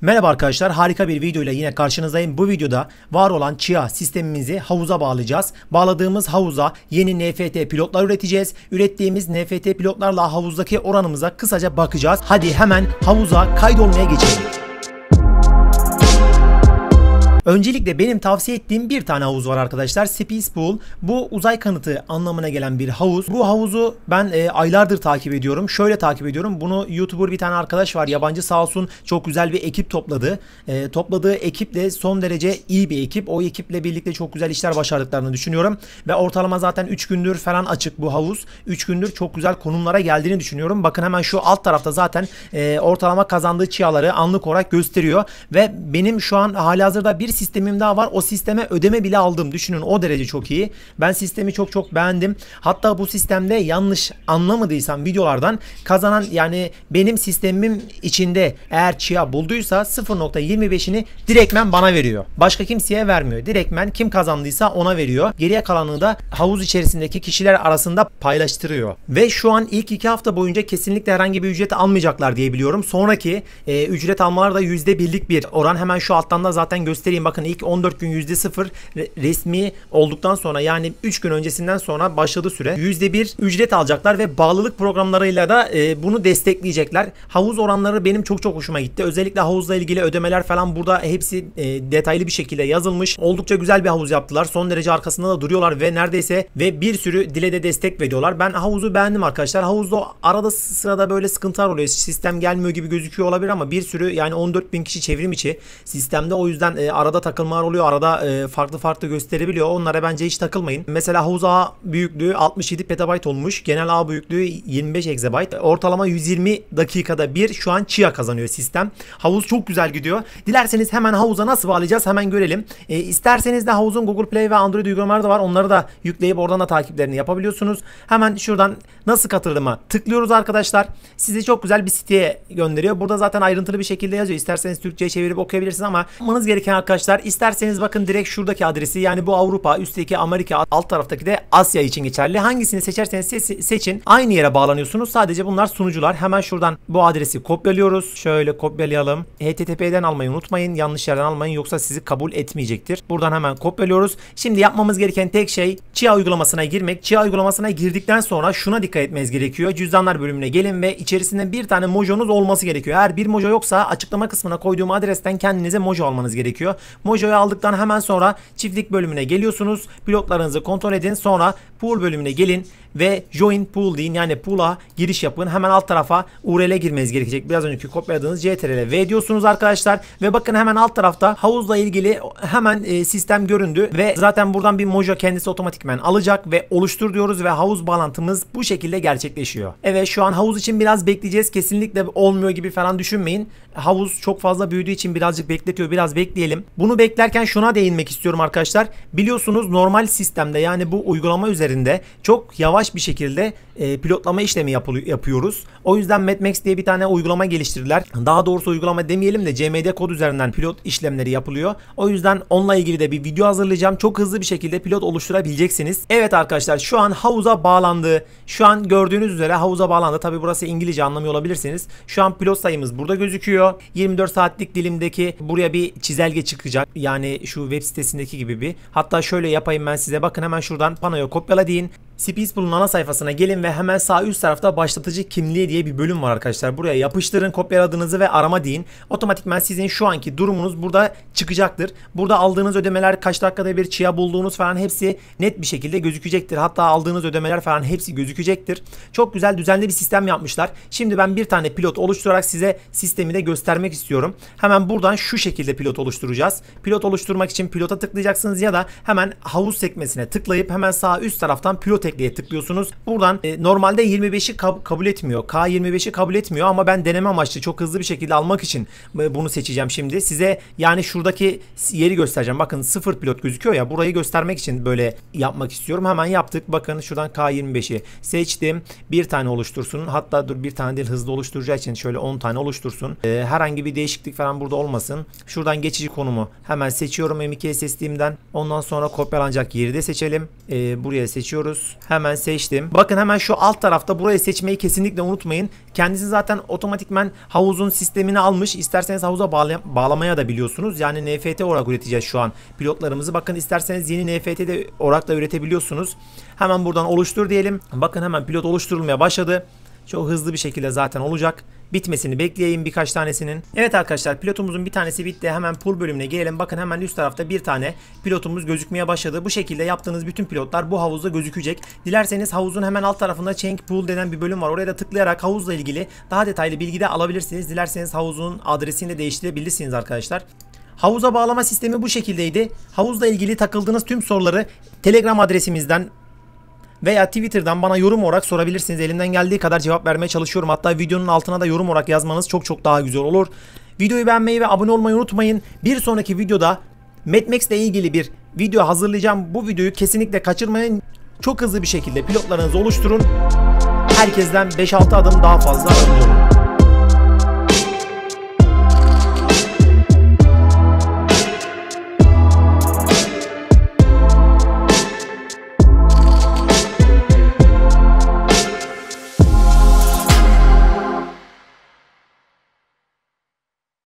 Merhaba arkadaşlar harika bir video ile yine karşınızdayım. Bu videoda var olan Chia sistemimizi havuza bağlayacağız. Bağladığımız havuza yeni NFT pilotlar üreteceğiz. Ürettiğimiz NFT pilotlarla havuzdaki oranımıza kısaca bakacağız. Hadi hemen havuza kaydolmaya geçelim. Öncelikle benim tavsiye ettiğim bir tane havuz var arkadaşlar. Space Pool. Bu uzay kanıtı anlamına gelen bir havuz. Bu havuzu ben e, aylardır takip ediyorum. Şöyle takip ediyorum. Bunu YouTuber bir tane arkadaş var. Yabancı sağ olsun çok güzel bir ekip topladı. E, topladığı ekip de son derece iyi bir ekip. O ekiple birlikte çok güzel işler başardıklarını düşünüyorum. Ve ortalama zaten 3 gündür falan açık bu havuz. 3 gündür çok güzel konumlara geldiğini düşünüyorum. Bakın hemen şu alt tarafta zaten e, ortalama kazandığı çiyaları anlık olarak gösteriyor. Ve benim şu an halihazırda bir sistemim daha var. O sisteme ödeme bile aldım. Düşünün o derece çok iyi. Ben sistemi çok çok beğendim. Hatta bu sistemde yanlış anlamadıysam videolardan kazanan yani benim sistemim içinde eğer Chia bulduysa 0.25'ini direktmen bana veriyor. Başka kimseye vermiyor. Direktmen kim kazandıysa ona veriyor. Geriye kalanını da havuz içerisindeki kişiler arasında paylaştırıyor. Ve şu an ilk iki hafta boyunca kesinlikle herhangi bir ücret almayacaklar diye biliyorum. Sonraki e, ücret almalar da %1'lik bir oran. Hemen şu alttan da zaten göstereyim bakın ilk 14 gün %0 resmi olduktan sonra yani 3 gün öncesinden sonra başladı süre %1 ücret alacaklar ve bağlılık programlarıyla da e, bunu destekleyecekler. Havuz oranları benim çok çok hoşuma gitti. Özellikle havuzla ilgili ödemeler falan burada hepsi e, detaylı bir şekilde yazılmış. Oldukça güzel bir havuz yaptılar. Son derece arkasında da duruyorlar ve neredeyse ve bir sürü dile de destek veriyorlar. Ben havuzu beğendim arkadaşlar. Havuzda arada sırada böyle sıkıntılar oluyor. Sistem gelmiyor gibi gözüküyor olabilir ama bir sürü yani 14 bin kişi çevrim içi sistemde. O yüzden e, Arada takılmalar oluyor. Arada e, farklı farklı gösterebiliyor. Onlara bence hiç takılmayın. Mesela havuz ağ büyüklüğü 67 petabyte olmuş. Genel ağ büyüklüğü 25 exabyte. Ortalama 120 dakikada bir şu an Chia kazanıyor sistem. Havuz çok güzel gidiyor. Dilerseniz hemen havuza nasıl bağlayacağız hemen görelim. E, isterseniz de havuzun Google Play ve Android uygulamaları da var. Onları da yükleyip oradan da takiplerini yapabiliyorsunuz. Hemen şuradan nasıl katılıma tıklıyoruz arkadaşlar. Sizi çok güzel bir siteye gönderiyor. Burada zaten ayrıntılı bir şekilde yazıyor. İsterseniz Türkçe'ye çevirip okuyabilirsiniz ama yapmanız gereken arkadaşlar arkadaşlar. İsterseniz bakın direkt şuradaki adresi yani bu Avrupa, üstteki Amerika, alt taraftaki de Asya için geçerli. Hangisini seçerseniz se seçin. Aynı yere bağlanıyorsunuz. Sadece bunlar sunucular. Hemen şuradan bu adresi kopyalıyoruz. Şöyle kopyalayalım. HTTP'den almayı unutmayın. Yanlış yerden almayın yoksa sizi kabul etmeyecektir. Buradan hemen kopyalıyoruz. Şimdi yapmamız gereken tek şey Chia uygulamasına girmek. Chia uygulamasına girdikten sonra şuna dikkat etmeniz gerekiyor. Cüzdanlar bölümüne gelin ve içerisinde bir tane mojonuz olması gerekiyor. Eğer bir mojo yoksa açıklama kısmına koyduğum adresten kendinize mojo almanız gerekiyor. Mojo'yu aldıktan hemen sonra çiftlik bölümüne geliyorsunuz. Bloklarınızı kontrol edin. Sonra Pool bölümüne gelin ve Join Pool deyin. Yani pool'a giriş yapın. Hemen alt tarafa URL'e girmeniz gerekecek. Biraz önceki kopyaladığınız CTRL V diyorsunuz arkadaşlar. Ve bakın hemen alt tarafta havuzla ilgili hemen e, sistem göründü. Ve zaten buradan bir Mojo kendisi otomatikmen alacak ve oluştur diyoruz ve havuz bağlantımız bu şekilde gerçekleşiyor. Evet şu an havuz için biraz bekleyeceğiz. Kesinlikle olmuyor gibi falan düşünmeyin. Havuz çok fazla büyüdüğü için birazcık bekletiyor. Biraz bekleyelim. Bunu beklerken şuna değinmek istiyorum arkadaşlar. Biliyorsunuz normal sistemde yani bu uygulama üzerinde üzerinde çok yavaş bir şekilde e, pilotlama işlemi yapıyoruz. O yüzden MatMax diye bir tane uygulama geliştirdiler. Daha doğrusu uygulama demeyelim de CMD kod üzerinden pilot işlemleri yapılıyor. O yüzden onunla ilgili de bir video hazırlayacağım. Çok hızlı bir şekilde pilot oluşturabileceksiniz. Evet arkadaşlar şu an havuza bağlandı. Şu an gördüğünüz üzere havuza bağlandı. Tabi burası İngilizce anlamıyor olabilirsiniz. Şu an pilot sayımız burada gözüküyor. 24 saatlik dilimdeki buraya bir çizelge çıkacak. Yani şu web sitesindeki gibi bir. Hatta şöyle yapayım ben size. Bakın hemen şuradan panoya kopyala Kaladiyin Space ana sayfasına gelin ve hemen sağ üst tarafta başlatıcı kimliği diye bir bölüm var arkadaşlar. Buraya yapıştırın, kopyaladığınızı ve arama deyin. Otomatikman sizin şu anki durumunuz burada çıkacaktır. Burada aldığınız ödemeler, kaç dakikada bir çiğa bulduğunuz falan hepsi net bir şekilde gözükecektir. Hatta aldığınız ödemeler falan hepsi gözükecektir. Çok güzel düzenli bir sistem yapmışlar. Şimdi ben bir tane pilot oluşturarak size sistemi de göstermek istiyorum. Hemen buradan şu şekilde pilot oluşturacağız. Pilot oluşturmak için pilota tıklayacaksınız ya da hemen havuz sekmesine tıklayıp hemen sağ üst taraftan pilot tekliğe tıklıyorsunuz. Buradan e, normalde 25'i kab kabul etmiyor. K25'i kabul etmiyor ama ben deneme amaçlı çok hızlı bir şekilde almak için e, bunu seçeceğim şimdi. Size yani şuradaki yeri göstereceğim. Bakın sıfır pilot gözüküyor ya burayı göstermek için böyle yapmak istiyorum. Hemen yaptık. Bakın şuradan K25'i seçtim. Bir tane oluştursun. Hatta dur bir tane değil hızlı oluşturacağı için şöyle 10 tane oluştursun. E, herhangi bir değişiklik falan burada olmasın. Şuradan geçici konumu hemen seçiyorum M2'ye seçtiğimden. Ondan sonra kopyalanacak yeri de seçelim. E, buraya seçiyoruz. Hemen seçtim. Bakın hemen şu alt tarafta burayı seçmeyi kesinlikle unutmayın. Kendisi zaten otomatikmen havuzun sistemini almış. İsterseniz havuza bağlamaya da biliyorsunuz. Yani NFT olarak üreteceğiz şu an pilotlarımızı. Bakın isterseniz yeni NFT de olarak da üretebiliyorsunuz. Hemen buradan oluştur diyelim. Bakın hemen pilot oluşturulmaya başladı. Çok hızlı bir şekilde zaten olacak bitmesini bekleyeyim birkaç tanesinin. Evet arkadaşlar pilotumuzun bir tanesi bitti. Hemen pool bölümüne gelelim. Bakın hemen üst tarafta bir tane pilotumuz gözükmeye başladı. Bu şekilde yaptığınız bütün pilotlar bu havuzda gözükecek. Dilerseniz havuzun hemen alt tarafında Change Pool denen bir bölüm var. Oraya da tıklayarak havuzla ilgili daha detaylı bilgi de alabilirsiniz. Dilerseniz havuzun adresini de değiştirebilirsiniz arkadaşlar. Havuza bağlama sistemi bu şekildeydi. Havuzla ilgili takıldığınız tüm soruları Telegram adresimizden veya Twitter'dan bana yorum olarak sorabilirsiniz. Elimden geldiği kadar cevap vermeye çalışıyorum. Hatta videonun altına da yorum olarak yazmanız çok çok daha güzel olur. Videoyu beğenmeyi ve abone olmayı unutmayın. Bir sonraki videoda Mad Max ile ilgili bir video hazırlayacağım. Bu videoyu kesinlikle kaçırmayın. Çok hızlı bir şekilde pilotlarınızı oluşturun. Herkesten 5-6 adım daha fazla alıyorum.